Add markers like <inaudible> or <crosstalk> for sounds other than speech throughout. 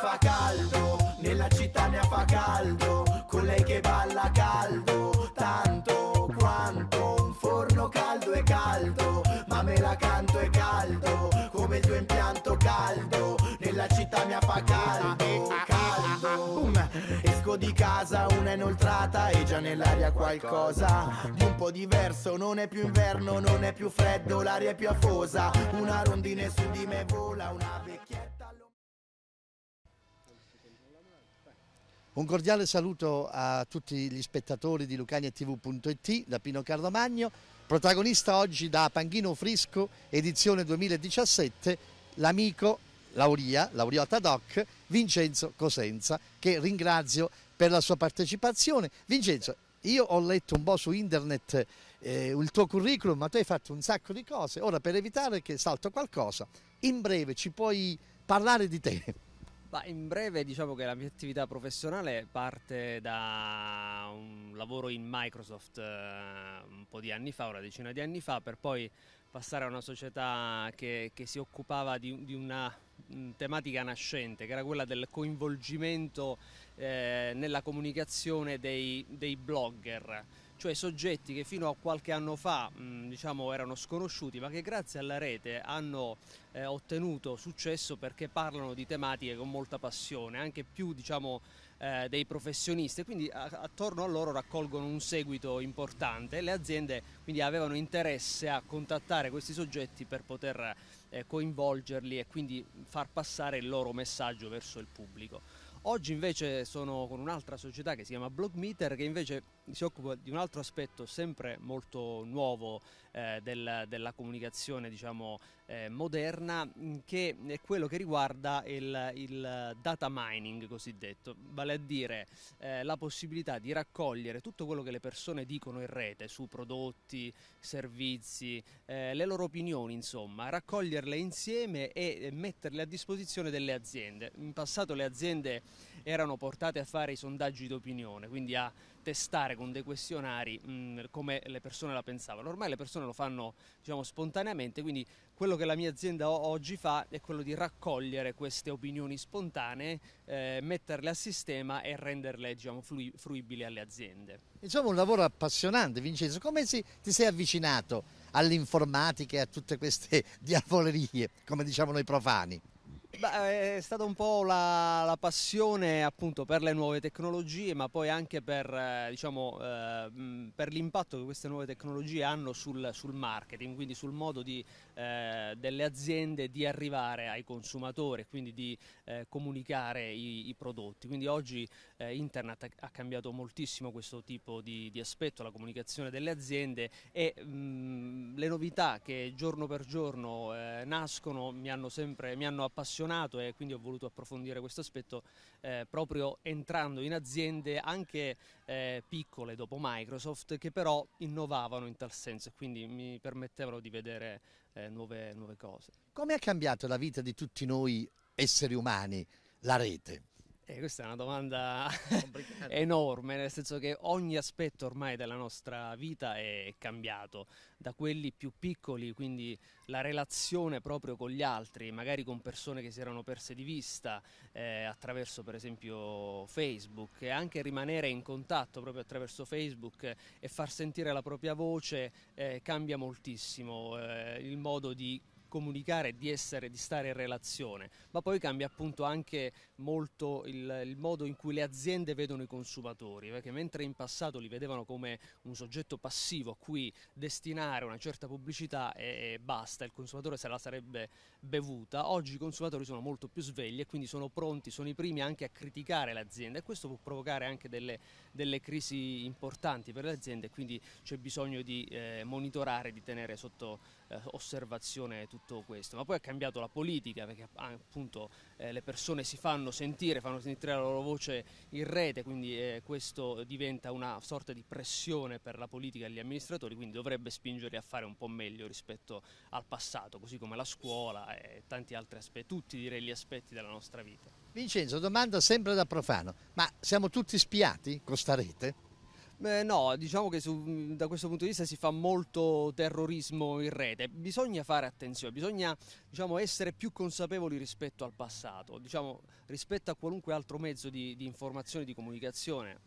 Fa caldo, nella città ne fa caldo, con lei che balla caldo, tanto quanto un forno caldo e caldo, ma me la canto e caldo, come il tuo impianto caldo, nella città mia fa caldo, caldo. Esco di casa, una inoltrata e già nell'aria qualcosa di un po' diverso, non è più inverno, non è più freddo, l'aria è più afosa, una rondine su di me vola, una vecchietta Un cordiale saluto a tutti gli spettatori di lucaniatv.it da Pino Cardomagno, protagonista oggi da Panghino Frisco, edizione 2017, l'amico Lauria, Lauriota Doc, Vincenzo Cosenza, che ringrazio per la sua partecipazione. Vincenzo, io ho letto un po' su internet eh, il tuo curriculum, ma tu hai fatto un sacco di cose. Ora, per evitare che salto qualcosa, in breve ci puoi parlare di te. Ma in breve diciamo che la mia attività professionale parte da un lavoro in Microsoft eh, un po' di anni fa, una decina di anni fa, per poi passare a una società che, che si occupava di, di una mm, tematica nascente, che era quella del coinvolgimento eh, nella comunicazione dei, dei blogger cioè soggetti che fino a qualche anno fa diciamo, erano sconosciuti ma che grazie alla rete hanno eh, ottenuto successo perché parlano di tematiche con molta passione, anche più diciamo, eh, dei professionisti, quindi a, attorno a loro raccolgono un seguito importante. Le aziende quindi avevano interesse a contattare questi soggetti per poter eh, coinvolgerli e quindi far passare il loro messaggio verso il pubblico. Oggi invece sono con un'altra società che si chiama Blogmeter che invece si occupa di un altro aspetto sempre molto nuovo eh, del, della comunicazione diciamo, eh, moderna mm, che è quello che riguarda il, il data mining cosiddetto, vale a dire eh, la possibilità di raccogliere tutto quello che le persone dicono in rete su prodotti, servizi, eh, le loro opinioni insomma, raccoglierle insieme e metterle a disposizione delle aziende. In passato le aziende erano portate a fare i sondaggi d'opinione, quindi a testare con dei questionari mh, come le persone la pensavano. Ormai le persone lo fanno diciamo, spontaneamente, quindi quello che la mia azienda oggi fa è quello di raccogliere queste opinioni spontanee, eh, metterle a sistema e renderle diciamo, flu- fruibili alle aziende. Diciamo un lavoro appassionante, Vincenzo. Come si, ti sei avvicinato all'informatica e a tutte queste <laughs> diavolerie, come diciamo noi profani? Beh, è stata un po' la, la, passione appunto per le nuove tecnologie, ma poi anche per, eh, diciamo, eh, per l'impatto che queste nuove tecnologie hanno sul, sul marketing, quindi sul modo di, eh, delle aziende di arrivare ai consumatori, quindi di eh, comunicare i, i, prodotti. Quindi oggi eh, internet ha cambiato moltissimo questo tipo di, di aspetto, la comunicazione delle aziende e mh, le novità che giorno per giorno nascono mi hanno sempre mi hanno appassionato appassionato e quindi ho voluto approfondire questo aspetto eh, proprio entrando in aziende anche eh, piccole dopo Microsoft che però innovavano in tal senso e quindi mi permettevano di vedere eh, nuove, nuove cose. Come ha cambiato la vita di tutti noi esseri umani la rete? Eh, questa è una domanda <laughs> enorme, nel senso che ogni aspetto ormai della nostra vita è cambiato, da quelli più piccoli, quindi la relazione proprio con gli altri, magari con persone che si erano perse di vista eh, attraverso per esempio Facebook e anche rimanere in contatto proprio attraverso Facebook e far sentire la propria voce eh, cambia moltissimo eh, il modo di comunicare, di essere, di stare in relazione, ma poi cambia appunto anche molto il, il, modo in cui le aziende vedono i consumatori, perché mentre in passato li vedevano come un soggetto passivo a cui destinare una certa pubblicità e, e basta, il consumatore se la sarebbe bevuta, oggi i consumatori sono molto più svegli e quindi sono pronti, sono i primi anche a criticare l'azienda e questo può provocare anche delle, delle crisi importanti per le aziende, e quindi c'è bisogno di eh, monitorare, di tenere sotto eh, osservazione tutto tutto questo, ma poi ha cambiato la politica perché ah, appunto eh, le persone si fanno sentire, fanno sentire la loro voce in rete, quindi eh, questo diventa una sorta di pressione per la politica e gli amministratori, quindi dovrebbe spingere a fare un po' meglio rispetto al passato, così come la scuola e tanti altri aspetti, tutti direi gli aspetti della nostra vita. Vincenzo, domanda sempre da profano, ma siamo tutti spiati con sta rete? Beh, no, diciamo che su, da questo punto di vista si fa molto terrorismo in rete. Bisogna fare attenzione, bisogna diciamo, essere più consapevoli rispetto al passato, diciamo, rispetto a qualunque altro mezzo di, di informazione e di comunicazione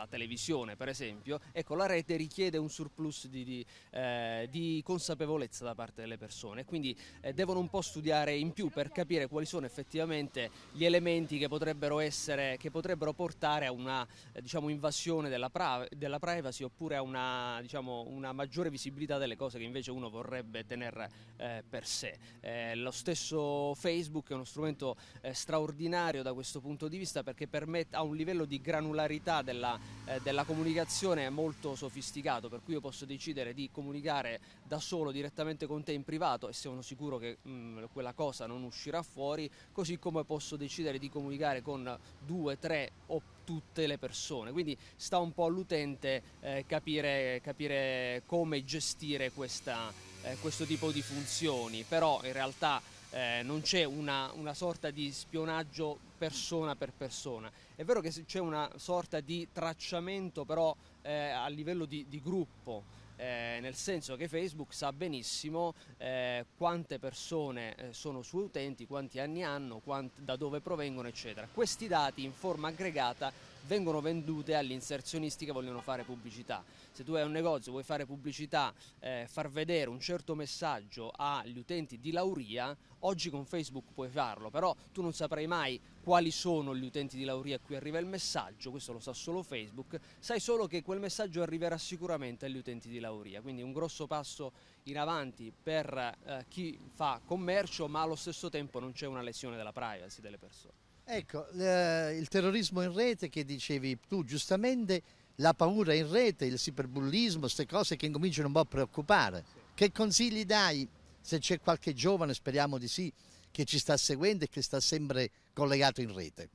la televisione per esempio, ecco la rete richiede un surplus di, di, eh, di consapevolezza da parte delle persone, quindi eh, devono un po' studiare in più per capire quali sono effettivamente gli elementi che potrebbero, essere, che potrebbero portare a una eh, diciamo, invasione della, della, privacy oppure a una, diciamo, una, maggiore visibilità delle cose che invece uno vorrebbe tenere eh, per sé. Eh, lo stesso Facebook è uno strumento eh, straordinario da questo punto di vista perché permette, ha un livello di granularità della eh, della comunicazione è molto sofisticato, per cui io posso decidere di comunicare da solo direttamente con te in privato e sono sicuro che mh, mm, quella cosa non uscirà fuori, così come posso decidere di comunicare con due, tre o tutte le persone. Quindi sta un po' all'utente eh, capire, capire, come gestire questa, eh, questo tipo di funzioni, però in realtà eh, non c'è una, una, sorta di spionaggio persona per persona. È vero che c'è una sorta di tracciamento però eh, a livello di, di gruppo, eh, nel senso che Facebook sa benissimo eh, quante persone eh, sono suoi utenti, quanti anni hanno, quant da dove provengono, eccetera. Questi dati in forma aggregata vengono vendute agli inserzionisti che vogliono fare pubblicità. Se tu hai un negozio, vuoi fare pubblicità, eh, far vedere un certo messaggio agli utenti di Lauria, oggi con Facebook puoi farlo, però tu non saprai mai quali sono gli utenti di Lauria a cui arriva il messaggio, questo lo sa solo Facebook, sai solo che quel messaggio arriverà sicuramente agli utenti di Lauria, quindi un grosso passo in avanti per eh, chi fa commercio, ma allo stesso tempo non c'è una lesione della privacy delle persone. Ecco, eh, il terrorismo in rete che dicevi tu giustamente, la paura in rete, il cyberbullismo, queste cose che incominciano un po' a preoccupare. Sì. Che consigli dai se c'è qualche giovane, speriamo di sì, che ci sta seguendo e che sta sempre collegato in rete?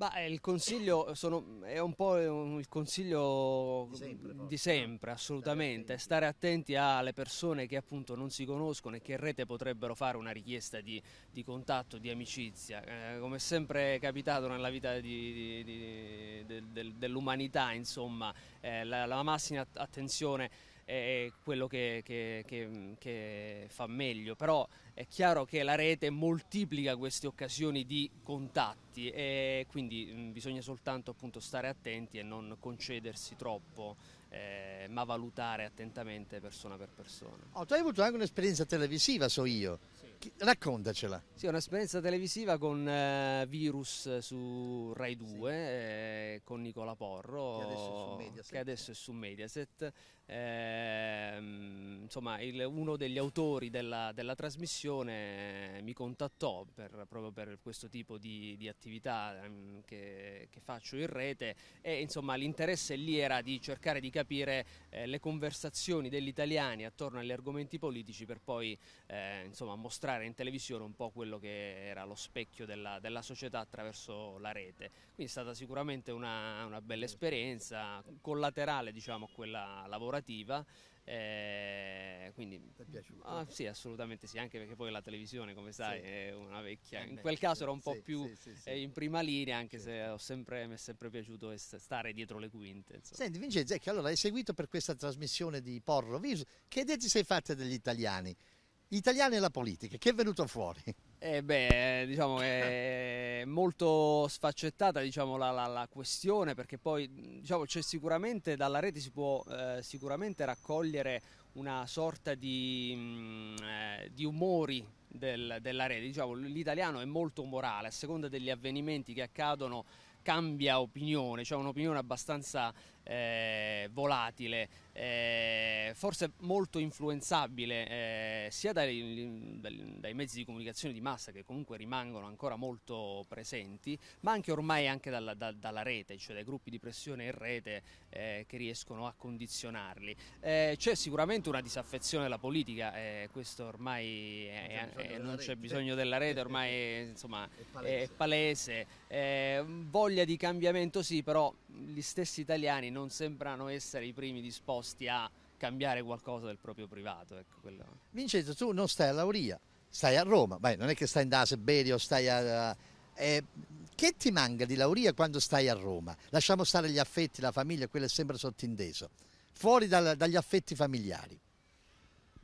Ma il consiglio eh, sono, è un po' il consiglio di sempre, di sempre assolutamente, stare attenti alle persone che appunto non si conoscono e che in rete potrebbero fare una richiesta di, di contatto, di amicizia, eh, come sempre è capitato nella vita di, del, dell'umanità, insomma, eh, la, la massima attenzione è quello che, che, che, che, fa meglio, però è chiaro che la rete moltiplica queste occasioni di contatti e quindi mm, bisogna soltanto appunto stare attenti e non concedersi troppo, eh, ma valutare attentamente persona per persona. Oh, tu hai avuto anche un'esperienza televisiva, so io raccontacela. Sì, è un'esperienza televisiva con eh, Virus su Rai 2, sì. eh, con Nicola Porro, che adesso, che adesso è su Mediaset. Eh, insomma, il, uno degli autori della, della trasmissione eh, mi contattò per, proprio per questo tipo di, di attività ehm, che, che, faccio in rete e insomma l'interesse lì era di cercare di capire eh, le conversazioni degli italiani attorno agli argomenti politici per poi eh, insomma, mostrare in televisione un po' quello che era lo specchio della, della società attraverso la rete. Quindi è stata sicuramente una, una bella esperienza, collaterale diciamo, a quella lavorativa. Eh, quindi, Ti è piaciuto? Ah, sì, assolutamente sì, anche perché poi la televisione, come sai, sì. è una vecchia. Eh, in quel caso certo. era un po' sì, più sì, eh, in prima linea, anche se sempre, mi è sempre piaciuto stare dietro le quinte. Insomma. Senti, Vincenzo, ecco, allora hai seguito per questa trasmissione di Porro Virus, che idee ti sei fatta degli italiani? Gli italiani e la politica, che è venuto fuori? Eh beh, eh, diciamo è <laughs> molto sfaccettata diciamo, la, la, la, questione perché poi diciamo, c'è sicuramente dalla rete si può eh, sicuramente raccogliere una sorta di, mh, mm, eh, di umori del, della rete. Diciamo, l'italiano è molto umorale, a seconda degli avvenimenti che accadono cambia opinione, c'è cioè un'opinione abbastanza eh, volatile, eh, forse molto influenzabile eh, sia dai, dai, mezzi di comunicazione di massa che comunque rimangono ancora molto presenti, ma anche ormai anche dalla, da, dalla rete, cioè dai gruppi di pressione in rete eh, che riescono a condizionarli. Eh, c'è sicuramente una disaffezione alla politica, eh, questo ormai è, è, non c'è bisogno della rete, ormai <laughs> è, insomma, è palese, palese. voglia di cambiamento sì, però gli stessi italiani non sembrano essere i primi disposti a cambiare qualcosa del proprio privato. Ecco, Vincenzo, tu non stai a Lauria, stai a Roma, Beh, non è che stai in da Seberio, stai a... Eh, che ti manca di Lauria quando stai a Roma? Lasciamo stare gli affetti, la famiglia, quello è sempre sottinteso. Fuori dal, dagli affetti familiari.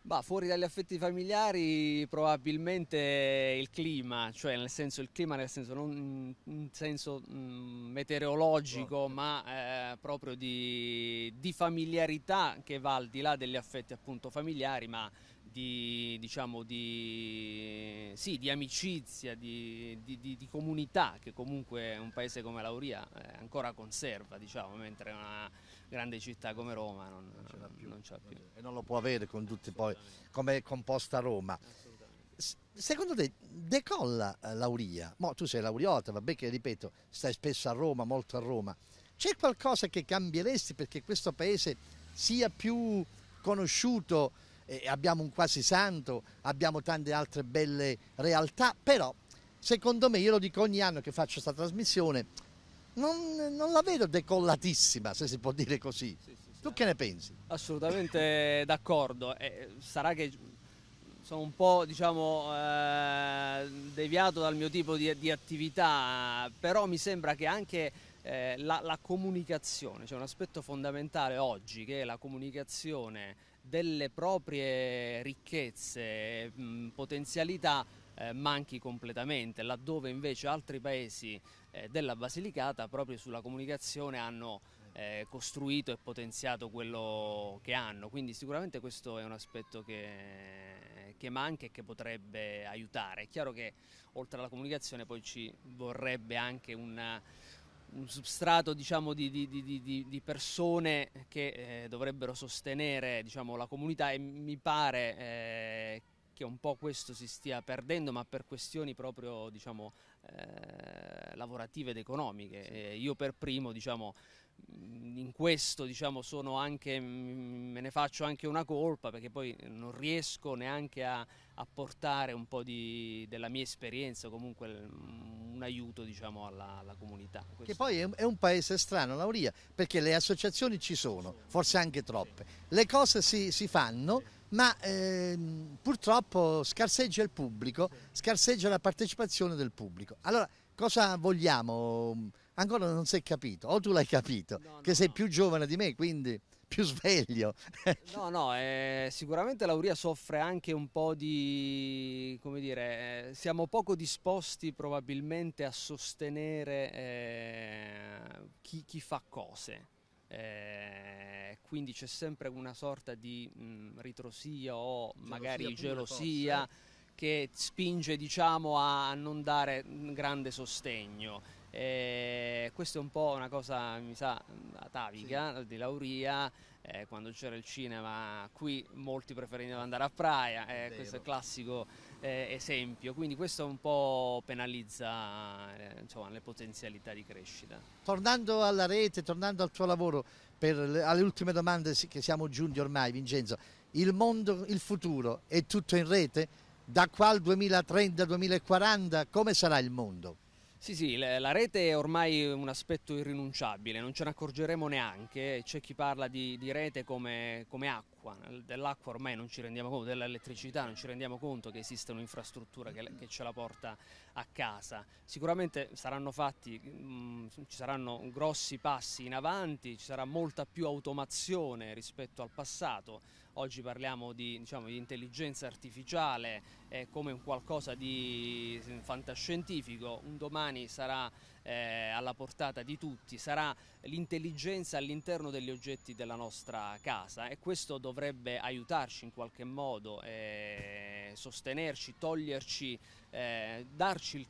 Bah, fuori dagli affetti familiari probabilmente il clima, cioè nel senso il clima nel senso non in senso mm, meteorologico, esatto. ma eh, proprio di, di, familiarità che va al di là degli affetti appunto familiari, ma di, diciamo, di, sì, di amicizia, di, di, comunità che comunque un paese come Lauria eh, ancora conserva, diciamo, mentre una grande città come Roma non, non ce l'ha più. più. E non lo può avere con tutti poi, come è composta Roma. Secondo te decolla eh, l'Auria? Mo, tu sei l'auriota, vabbè che ripeto, stai spesso a Roma, molto a Roma. C'è qualcosa che cambieresti perché questo paese sia più conosciuto? Eh, abbiamo un quasi santo, abbiamo tante altre belle realtà, però secondo me, io lo dico ogni anno che faccio questa trasmissione, non, non la vedo decollatissima, se si può dire così. Sì, sì, tu che ne pensi? Assolutamente <laughs> d'accordo. Eh, sarà che sono un po' diciamo, eh, deviato dal mio tipo di, di, attività, però mi sembra che anche eh, la, la, comunicazione, c'è cioè un aspetto fondamentale oggi che è la comunicazione delle proprie ricchezze, mh, potenzialità eh, manchi completamente, laddove invece altri paesi eh, della Basilicata proprio sulla comunicazione hanno eh, costruito e potenziato quello che hanno, quindi sicuramente questo è un aspetto che, che, manca e che potrebbe aiutare. È chiaro che oltre alla comunicazione poi ci vorrebbe anche una, un substrato diciamo, di, di, di, di, persone che eh, dovrebbero sostenere diciamo, la comunità e mi pare eh, che un po' questo si stia perdendo, ma per questioni proprio diciamo, eh, lavorative ed economiche. Sì. E io per primo diciamo, mm, in questo diciamo, anche, mm, me ne faccio anche una colpa perché poi non riesco neanche a, a portare un po' di, della mia esperienza, comunque mm, un aiuto diciamo, alla, alla, comunità. Questo. Che poi è un paese strano, Lauria, perché le associazioni ci sono, forse anche troppe, le cose si, si fanno. Sì ma ehm, purtroppo scarseggia il pubblico, scarseggia la partecipazione del pubblico. Allora, cosa vogliamo? Ancora non si è capito, o tu l'hai capito, no, no, che sei no. più giovane di me, quindi più sveglio. <laughs> no, no, eh, sicuramente l'Auria soffre anche un po' di, come dire, eh, siamo poco disposti probabilmente a sostenere eh, chi, chi fa cose eh, quindi c'è sempre una sorta di mh, ritrosia o gelosia magari gelosia eh. che spinge diciamo, a non dare grande sostegno. Eh, questa è un po' una cosa, mi sa, atavica sì. di Lauria. Eh, quando c'era il cinema qui molti preferivano andare a Praia, eh, questo è il classico eh, esempio, quindi questo un po' penalizza eh, insomma, le potenzialità di crescita. Tornando alla rete, tornando al tuo lavoro, per le, alle ultime domande che siamo giunti ormai Vincenzo, il mondo, il futuro è tutto in rete? Da qua al 2030-2040 come sarà il mondo? Sì, sì, la rete è ormai un aspetto irrinunciabile, non ce ne accorgeremo neanche, c'è chi parla di, di rete come, come acqua, dell'acqua ormai non ci rendiamo conto, dell'elettricità non ci rendiamo conto che esiste un'infrastruttura che, che, ce la porta a casa. Sicuramente saranno fatti, mh, mm, ci saranno grossi passi in avanti, ci sarà molta più automazione rispetto al passato, oggi parliamo di, diciamo, di intelligenza artificiale, eh, come un qualcosa di fantascientifico, un domani sarà eh, alla portata di tutti, sarà l'intelligenza all'interno degli oggetti della nostra casa e questo dovrebbe aiutarci in qualche modo, eh, sostenerci, toglierci, eh,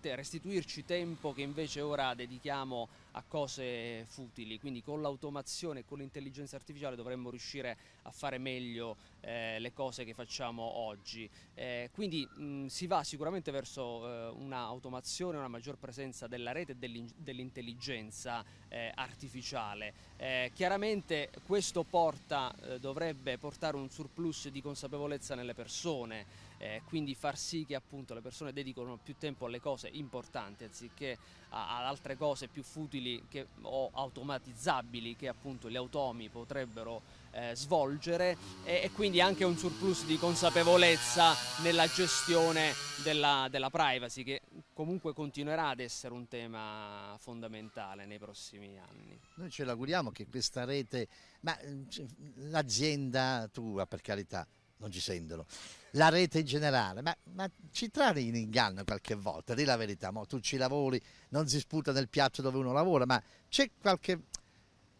te restituirci tempo che invece ora dedichiamo a cose futili, quindi con l'automazione e con l'intelligenza artificiale dovremmo riuscire a fare meglio eh, le cose che facciamo oggi. Eh, quindi mh, mm, si va sicuramente verso eh, un'automazione, una maggior presenza della rete e dell'intelligenza dell eh, artificiale. Eh, chiaramente questo porta, eh, dovrebbe portare un surplus di consapevolezza nelle persone. Eh, quindi far sì che appunto le persone dedicano più tempo alle cose importanti anziché ad altre cose più futili che, o automatizzabili che appunto gli automi potrebbero eh, svolgere e, e, quindi anche un surplus di consapevolezza nella gestione della, della privacy che comunque continuerà ad essere un tema fondamentale nei prossimi anni. Noi ce l'auguriamo che questa rete, ma mm, l'azienda tua per carità, non ci sentono, la rete in generale, ma, ma ci trarre in inganno qualche volta, di la verità, mo, tu ci lavori, non si sputa nel piatto dove uno lavora, ma c'è qualche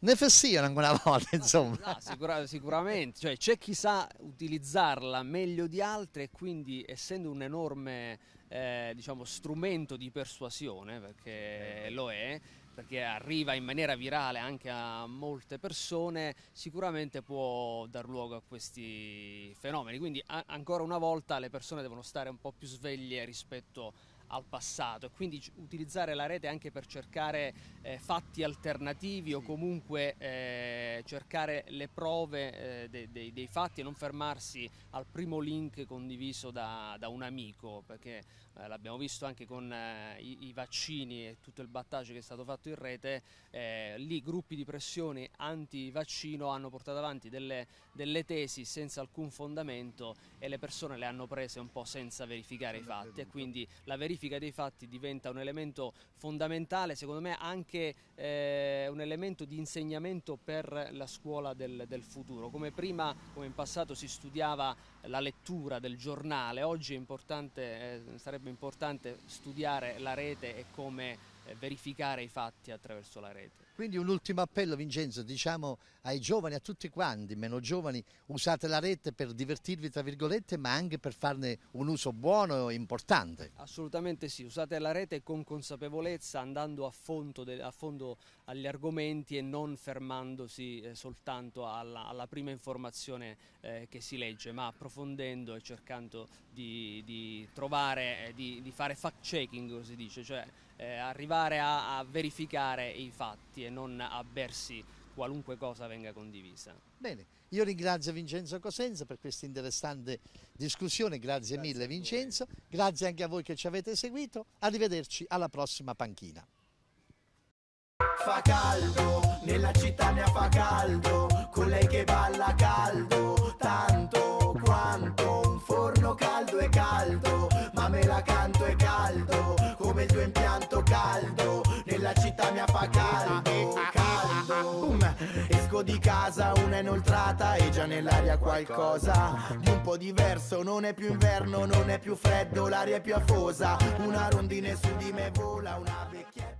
ne fessionano una volta, insomma. No, sicura, sicuramente, cioè, c'è chi sa utilizzarla meglio di altri e quindi essendo un enorme eh, diciamo, strumento di persuasione, perché lo è, perché arriva in maniera virale anche a molte persone, sicuramente può dar luogo a questi fenomeni. Quindi a- ancora una volta le persone devono stare un po' più sveglie rispetto a al passato e quindi utilizzare la rete anche per cercare eh, fatti alternativi sì. o comunque eh, cercare le prove eh, de, de, dei fatti e non fermarsi al primo link condiviso da, da un amico perché eh, l'abbiamo visto anche con eh, i, i, vaccini e tutto il battaggio che è stato fatto in rete, eh, lì gruppi di pressione anti-vaccino hanno portato avanti delle, delle, tesi senza alcun fondamento e le persone le hanno prese un po' senza verificare non i fatti e quindi la verifica dei fatti diventa un elemento fondamentale, secondo me anche eh, un elemento di insegnamento per la scuola del, del futuro. Come prima, come in passato si studiava la lettura del giornale, oggi importante, eh, sarebbe importante studiare la rete e come eh, verificare i fatti attraverso la rete. Quindi un ultimo appello Vincenzo, diciamo ai giovani, a tutti quanti, meno giovani, usate la rete per divertirvi tra virgolette ma anche per farne un uso buono e importante. Assolutamente sì, usate la rete con consapevolezza andando a fondo, a fondo agli argomenti e non fermandosi eh, soltanto alla, alla, prima informazione eh, che si legge ma approfondendo e cercando di, di trovare, eh, di, di, fare fact checking come si dice, cioè arrivare a, a verificare i fatti e non avversi qualunque cosa venga condivisa. Bene, io ringrazio Vincenzo Cosenza per questa interessante discussione, grazie, grazie mille Vincenzo, grazie anche a voi che ci avete seguito, arrivederci alla prossima panchina. Fa caldo, nella città ne fa caldo, con lei che balla caldo, tanto quanto forno caldo e caldo, ma me la canto e caldo, come il tuo impianto caldo, nella città mia fa caldo, caldo. Boom. Esco di casa, una inoltrata e già nell'aria qualcosa di un po' diverso, non è più inverno, non è più freddo, l'aria è più afosa, una rondine su di me vola, una vecchietta.